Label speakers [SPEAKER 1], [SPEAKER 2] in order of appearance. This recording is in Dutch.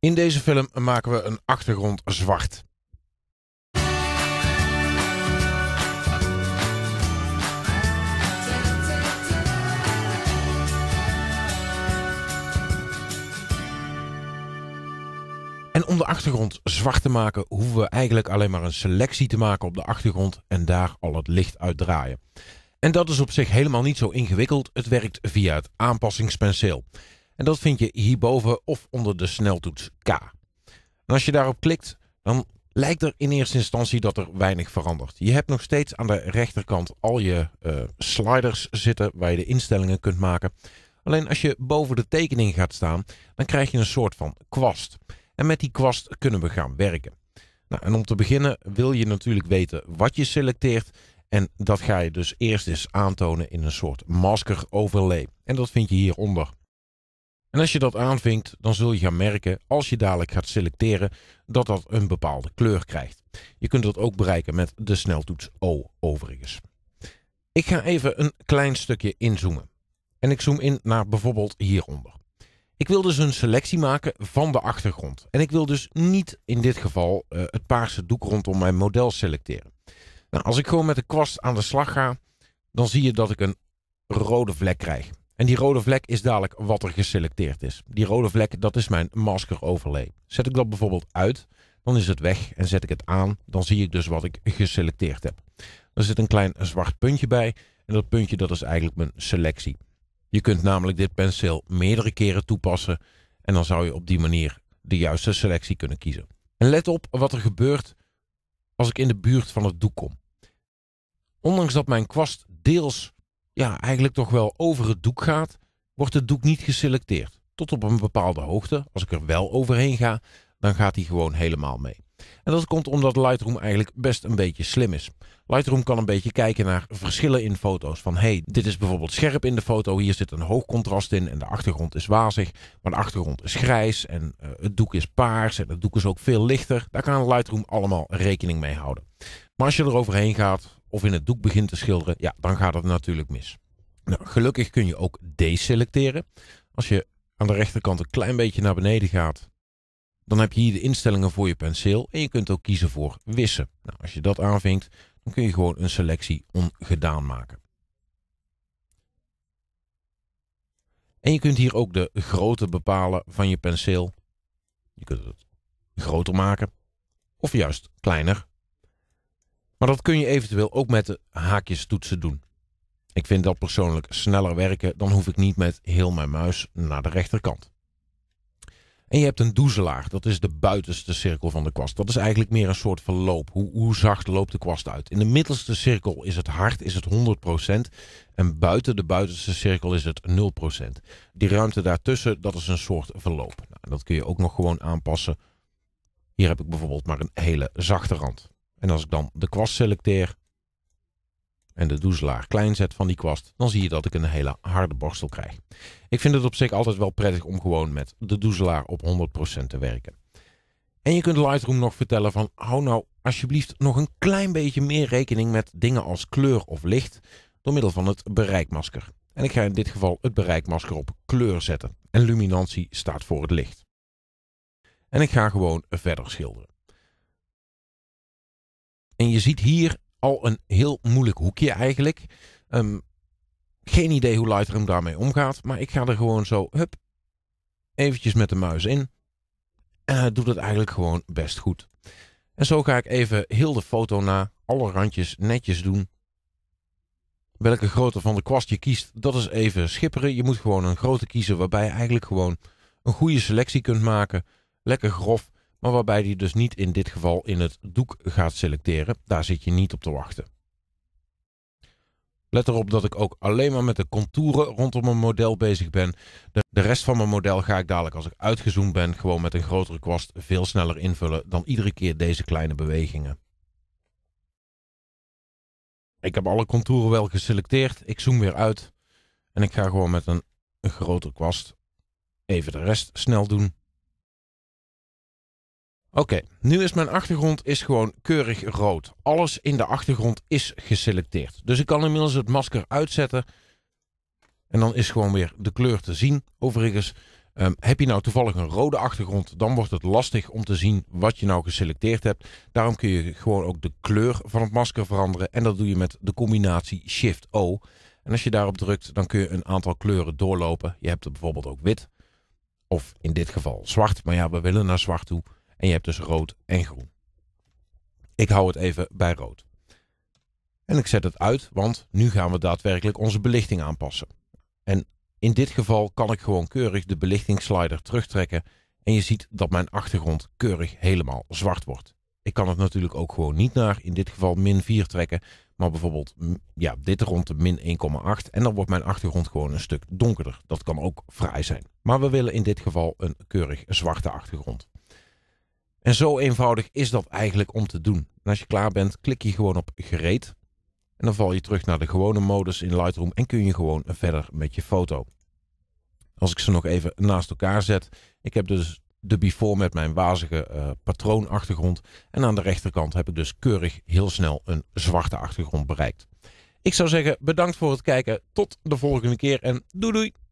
[SPEAKER 1] In deze film maken we een achtergrond zwart. En om de achtergrond zwart te maken, hoeven we eigenlijk alleen maar een selectie te maken op de achtergrond en daar al het licht uit draaien. En dat is op zich helemaal niet zo ingewikkeld, het werkt via het aanpassingspenseel. En dat vind je hierboven of onder de sneltoets K. als je daarop klikt, dan lijkt er in eerste instantie dat er weinig verandert. Je hebt nog steeds aan de rechterkant al je eh, sliders zitten waar je de instellingen kunt maken. Alleen als je boven de tekening gaat staan, dan krijg je een soort van kwast. En met die kwast kunnen we gaan werken. Nou, en om te beginnen wil je natuurlijk weten wat je selecteert. En dat ga je dus eerst eens aantonen in een soort masker overlay. En dat vind je hieronder. En als je dat aanvinkt, dan zul je gaan merken, als je dadelijk gaat selecteren, dat dat een bepaalde kleur krijgt. Je kunt dat ook bereiken met de sneltoets O overigens. Ik ga even een klein stukje inzoomen. En ik zoom in naar bijvoorbeeld hieronder. Ik wil dus een selectie maken van de achtergrond. En ik wil dus niet in dit geval eh, het paarse doek rondom mijn model selecteren. Nou, als ik gewoon met de kwast aan de slag ga, dan zie je dat ik een rode vlek krijg. En die rode vlek is dadelijk wat er geselecteerd is. Die rode vlek, dat is mijn masker overlay. Zet ik dat bijvoorbeeld uit, dan is het weg. En zet ik het aan, dan zie ik dus wat ik geselecteerd heb. Er zit een klein zwart puntje bij. En dat puntje, dat is eigenlijk mijn selectie. Je kunt namelijk dit penseel meerdere keren toepassen. En dan zou je op die manier de juiste selectie kunnen kiezen. En let op wat er gebeurt als ik in de buurt van het doek kom. Ondanks dat mijn kwast deels ja, eigenlijk toch wel over het doek gaat, wordt het doek niet geselecteerd. Tot op een bepaalde hoogte. Als ik er wel overheen ga, dan gaat hij gewoon helemaal mee. En dat komt omdat Lightroom eigenlijk best een beetje slim is. Lightroom kan een beetje kijken naar verschillen in foto's. Van hey, dit is bijvoorbeeld scherp in de foto, hier zit een hoog contrast in en de achtergrond is wazig, maar de achtergrond is grijs en eh, het doek is paars en het doek is ook veel lichter. Daar kan Lightroom allemaal rekening mee houden. Maar als je er overheen gaat, of in het doek begint te schilderen, ja, dan gaat het natuurlijk mis. Nou, gelukkig kun je ook deselecteren. Als je aan de rechterkant een klein beetje naar beneden gaat, dan heb je hier de instellingen voor je penseel en je kunt ook kiezen voor wissen. Nou, als je dat aanvinkt, dan kun je gewoon een selectie ongedaan maken. En je kunt hier ook de grootte bepalen van je penseel. Je kunt het groter maken of juist kleiner. Maar dat kun je eventueel ook met de haakjes toetsen doen. Ik vind dat persoonlijk sneller werken, dan hoef ik niet met heel mijn muis naar de rechterkant. En je hebt een doezelaar, dat is de buitenste cirkel van de kwast. Dat is eigenlijk meer een soort verloop. Hoe, hoe zacht loopt de kwast uit? In de middelste cirkel is het hard, is het 100%. En buiten de buitenste cirkel is het 0%. Die ruimte daartussen, dat is een soort verloop. Nou, dat kun je ook nog gewoon aanpassen. Hier heb ik bijvoorbeeld maar een hele zachte rand. En als ik dan de kwast selecteer en de doezelaar klein zet van die kwast, dan zie je dat ik een hele harde borstel krijg. Ik vind het op zich altijd wel prettig om gewoon met de doezelaar op 100% te werken. En je kunt Lightroom nog vertellen van hou nou alsjeblieft nog een klein beetje meer rekening met dingen als kleur of licht door middel van het bereikmasker. En ik ga in dit geval het bereikmasker op kleur zetten en luminantie staat voor het licht. En ik ga gewoon verder schilderen. En je ziet hier al een heel moeilijk hoekje eigenlijk. Ehm, geen idee hoe Lightroom daarmee omgaat. Maar ik ga er gewoon zo, hup, eventjes met de muis in. En hij doet het eigenlijk gewoon best goed. En zo ga ik even heel de foto na. Alle randjes netjes doen. Welke grootte van de kwast je kiest, dat is even schipperen. Je moet gewoon een grootte kiezen waarbij je eigenlijk gewoon een goede selectie kunt maken. Lekker grof maar waarbij die dus niet in dit geval in het doek gaat selecteren. Daar zit je niet op te wachten. Let erop dat ik ook alleen maar met de contouren rondom mijn model bezig ben. De rest van mijn model ga ik dadelijk als ik uitgezoomd ben gewoon met een grotere kwast veel sneller invullen dan iedere keer deze kleine bewegingen. Ik heb alle contouren wel geselecteerd. Ik zoom weer uit en ik ga gewoon met een, een grotere kwast even de rest snel doen. Oké, nu is mijn achtergrond is gewoon keurig rood. Alles in de achtergrond is geselecteerd. Dus ik kan inmiddels het masker uitzetten. En dan is gewoon weer de kleur te zien. Overigens, ehm, heb je nou toevallig een rode achtergrond, dan wordt het lastig om te zien wat je nou geselecteerd hebt. Daarom kun je gewoon ook de kleur van het masker veranderen. En dat doe je met de combinatie Shift-O. En als je daarop drukt, dan kun je een aantal kleuren doorlopen. Je hebt er bijvoorbeeld ook wit. Of in dit geval zwart. Maar ja, we willen naar zwart toe. En je hebt dus rood en groen. Ik hou het even bij rood. En ik zet het uit, want nu gaan we daadwerkelijk onze belichting aanpassen. En in dit geval kan ik gewoon keurig de belichtingsslider terugtrekken en je ziet dat mijn achtergrond keurig helemaal zwart wordt. Ik kan het natuurlijk ook gewoon niet naar, in dit geval min 4 trekken, maar bijvoorbeeld ja, dit rond de min 1,8 en dan wordt mijn achtergrond gewoon een stuk donkerder. Dat kan ook vrij zijn. Maar we willen in dit geval een keurig zwarte achtergrond. En zo eenvoudig is dat eigenlijk om te doen. En als je klaar bent, klik je gewoon op gereed. En dan val je terug naar de gewone modus in Lightroom en kun je gewoon verder met je foto. Als ik ze nog even naast elkaar zet. Ik heb dus de before met mijn wazige eh, patroonachtergrond. En aan de rechterkant heb ik dus keurig heel snel een zwarte achtergrond bereikt. Ik zou zeggen bedankt voor het kijken. Tot de volgende keer en doei doei!